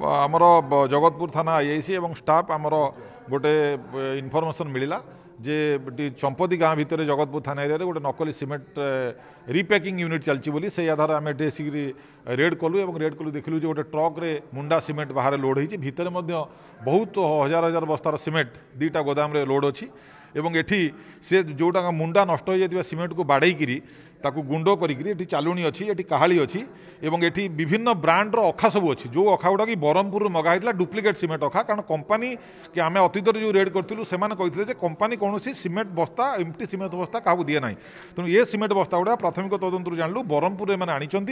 आमर जगतपुर थाना आई आई C staff आमर ଗୋଟେ ଇନଫର୍ମେସନ୍ ମିଳିଲା ଯେ ଚମ୍ପତି ଗାଁ ଭିତରେ ଜଗତପୁର ଥାନା ଏରିଆରେ ଗୋଟେ ନକଲି ସିମେଣ୍ଟ ରିପ୍ୟାକିଂ ୟୁନିଟ୍ ଚାଲିଛି ବୋଲି ସେଇ ଆଧାରରେ ଆମେ ଏଠି ଆସିକିରି ରେଡ୍ କଲୁ ଏବଂ ରେଡ୍ କଲୁ ଦେଖିଲୁ ଯେ ଗୋଟେ ଟ୍ରକ୍ରେ ମୁଣ୍ଡା ସିମେଣ୍ଟ ବାହାରେ ଲୋଡ୍ ହେଇଛି ଭିତରେ ମଧ୍ୟ ବହୁତ ହଜାର ହଜାର ବସ୍ତାର ସିମେଣ୍ଟ ଦୁଇଟା ଗୋଦାମରେ ଲୋଡ୍ ଅଛି ଏବଂ ଏଠି ସେ ଯେଉଁଟା ମୁଣ୍ଡା ନଷ୍ଟ ହୋଇଯାଇଥିବା ସିମେଣ୍ଟକୁ ବାଡ଼େଇକିରି ତାକୁ ଗୁଣ୍ଡ କରିକିରି ଏଠି ଚାଲୁଣି ଅଛି ଏଠି କାହାଳି ଅଛି ଏବଂ ଏଠି ବିଭିନ୍ନ ବ୍ରାଣ୍ଡର ଅଖା ସବୁ ଅଛି ଯେଉଁ ଅଖା অখা গুড়া ମଗା ହେଇଥିଲା ଡୁପ୍ଲିକେଟ୍ হয়েছিল ଅଖା କାରଣ କମ୍ପାନୀ କି ଆମେ অতীতরে যে রেড করছিল সে কে কোম্পানি কৌশি সিমেন্ট বস্তা এমটি সিমেন্ট বস্তা কাহু দিয়ে না তেমন এ সিমেন্ট বস্তা গুড়া প্রাথমিক তদন্তর জাঁলু ব্রহ্মপুর এমনি আনিছেন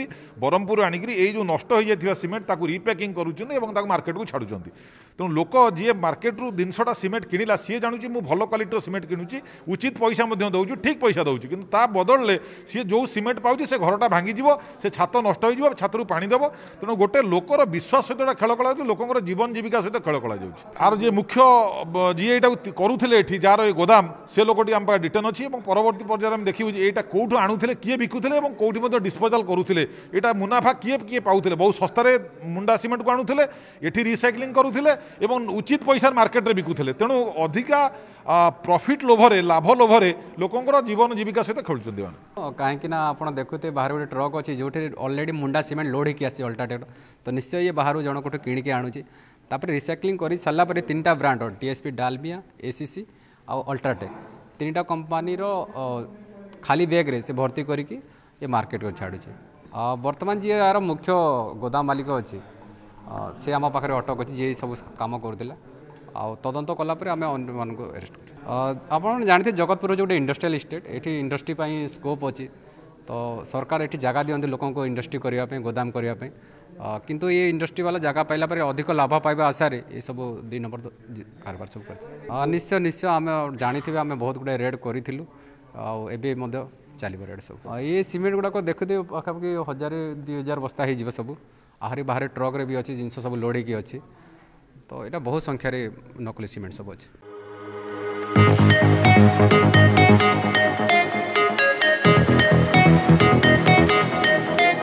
ব্রহ্মপুর আনিকি এই যে নষ্ট হয়ে যাই সিমেন্ট তাকে রিপ্যাকিং করছেন এবং তাকে মার্কেট কু ছাড়ুচ্ছেন তেমন লোক যিয়ে মার্কেট্রু জিনিসটা সিমেন্ট কিণিলা সি জাণুছি মু ভালো কালিটির সিমেন্ট কিনুচি উচিত পয়সা দেছি ঠিক পয়সা দেছি কিন্তু তা বদলে সি যে সিমেন্ট পাওছি সে ঘরটা যাব সে ছাত নষ্ট হয়ে যাব ছাত্র পাঁচ দেব তেমন গোটে লোকর বিশ্বাস সহ খেল খেলা লোকর জীবন জীবিকা সহ খেল খেলা যাচ্ছে আর যে মুখ্য ଯିଏ ଏଇଟାକୁ କରୁଥିଲେ ଏଠି ଯାହାର ଏ ଗୋଦାମ ସେ ଲୋକଟି ଆମ ପାଖରେ ଡିଟେନ୍ ଅଛି ଏବଂ ପରବର୍ତ୍ତୀ ପର୍ଯ୍ୟାୟରେ ଆମେ ଦେଖିବୁ ଯେ ଏଇଟା କେଉଁଠୁ ଆଣୁଥିଲେ କିଏ ବିକୁଥିଲେ ଏବଂ କେଉଁଠି ମଧ୍ୟ ଡିସ୍ପୋଜାଲ୍ କରୁଥିଲେ ଏଇଟା ମୁନାଫା କିଏ କିଏ ପାଉଥିଲେ ବହୁତ ଶସ୍ତାରେ ମୁଣ୍ଡା ସିମେଣ୍ଟକୁ ଆଣୁଥିଲେ ଏଠି ରିସାଇକ୍ଲିଂ କରୁଥିଲେ ଏବଂ ଉଚିତ ପଇସାରେ ମାର୍କେଟରେ ବିକୁଥିଲେ ତେଣୁ ଅଧିକା ପ୍ରଫିଟ୍ ଲୋଭରେ ଲାଭ ଲୋଭରେ ଲୋକଙ୍କର ଜୀବନ ଜୀବିକା ସହିତ ଖେଳୁଛନ୍ତି ମାନେ କାହିଁକିନା ଆପଣ ଦେଖୁଥିବେ ବାହାରେ ଗୋଟେ ଟ୍ରକ୍ ଅଛି ଯେଉଁଠି ଅଲରେଡ଼ି ମୁଣ୍ଡା ସିମେଣ୍ଟ ଲୋଡ଼୍ ହେଇକି ଆସି ଅଲ୍ଟାଟେଡ଼ ତ ନିଶ୍ଚୟ ଇଏ ବାହାରୁ ଜଣଙ୍କଠୁ କିଣିକି ଆଣୁଛି ତାପରେ ରିସାଇକ୍ଲିଂ କରି ସାରିଲା ପରେ ତିନିଟା ବ୍ରାଣ୍ଡର ଟିଏସ୍ପି ଡାଲମିଆ ଏସିସି ଆଉ ଅଲ୍ଟ୍ରାଟେକ୍ ତିନିଟା କମ୍ପାନୀର ଖାଲି ବ୍ୟାଗ୍ରେ ସେ ଭର୍ତ୍ତି କରିକି ଏ ମାର୍କେଟକୁ ଛାଡ଼ୁଛି ବର୍ତ୍ତମାନ ଯିଏ ଏହାର ମୁଖ୍ୟ ଗୋଦାମ ମାଲିକ ଅଛି ସେ ଆମ ପାଖରେ ଅଟକ ଅଛି ଯିଏ ସବୁ କାମ କରୁଥିଲା ଆଉ ତଦନ୍ତ କଲା ପରେ ଆମେ ଅନ୍ୟମାନଙ୍କୁ ଆରେଷ୍ଟ କରୁ ଆପଣ ଜାଣିଥିବେ ଜଗତପୁର ହେଉଛି ଗୋଟେ ଇଣ୍ଡଷ୍ଟ୍ରିଆଲ ଇଷ୍ଟେଟ୍ ଏଠି ଇଣ୍ଡଷ୍ଟ୍ରି ପାଇଁ ସ୍କୋପ୍ ଅଛି तो सरकार ये जगह दिखते लोक इंडस्ट्री करने गोदाम करने किंतु ये इंडस्ट्री वाला जगह पाइला अधिक लाभ पाइबा आशार ये सब दुई नंबर कारबार सब कर निश्चय निश्चय आम जाथे आम बहुत गुड़ा रेड करूँ आबे चल रेड सब ये सीमेंट गुड़ाक देखुदे पाखापाखि हजार दुई हजार बस्ता हो सब आहरी बाहर ट्रक्रे भी अच्छे जिनस सब लोड अच्छी तो यहाँ बहुत संख्यार नकली सीमेंट सब अच्छे